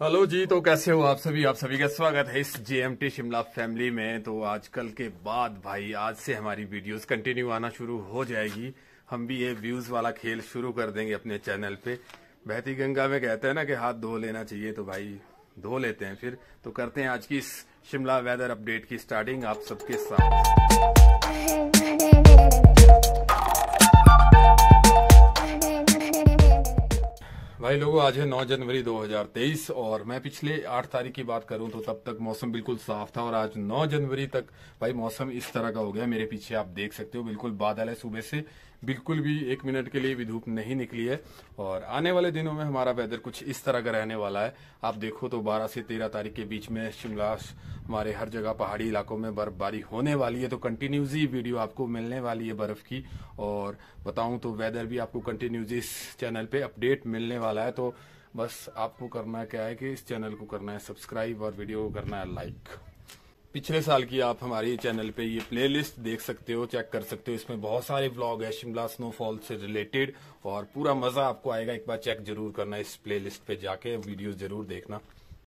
hello जी तो कैसे हो आप सभी आप सभी का स्वागत है इस जेएमटी शिमला फैमिली में तो आजकल के बाद भाई आज से हमारी वीडियोस कंटिन्यू आना शुरू हो जाएगी हम भी ये व्यूज वाला खेल शुरू कर देंगे अपने चैनल पे बहती गंगा में कहते हैं ना कि हाथ धो लेना चाहिए तो भाई धो लेते हैं फिर तो करते हैं आज की इस शिमला वेदर अपडेट की स्टार्टिंग आप सबके साथ भाई लोगों आज है 9 जनवरी 2023 और मैं पिछले 8 तारीख की बात करूं तो तब तक मौसम बिल्कुल साफ था और आज 9 जनवरी तक भाई मौसम इस तरह का हो गया मेरे पीछे आप देख सकते हो बिल्कुल बादल है सुबह से बिल्कुल भी एक मिनट के लिए भी धूप नहीं निकली है और आने वाले दिनों में हमारा वेदर कुछ इस तरह का रहने वाला है आप देखो तो बारह से तेरह तारीख के बीच में शिमला हमारे हर जगह पहाड़ी इलाकों में बर्फबारी होने वाली है तो कंटिन्यूजी वीडियो आपको मिलने वाली है बर्फ की और बताऊं तो वेदर भी आपको कंटिन्यूजी इस चैनल पे अपडेट मिलने वाला वाला है तो बस आपको करना क्या है कि इस चैनल को करना है सब्सक्राइब और वीडियो को करना है लाइक पिछले साल की आप हमारी चैनल पे ये प्लेलिस्ट देख सकते हो चेक कर सकते हो इसमें बहुत सारे ब्लॉग है शिमला स्नोफॉल से रिलेटेड और पूरा मजा आपको आएगा एक बार चेक जरूर करना इस प्ले पे जाके वीडियो जरूर देखना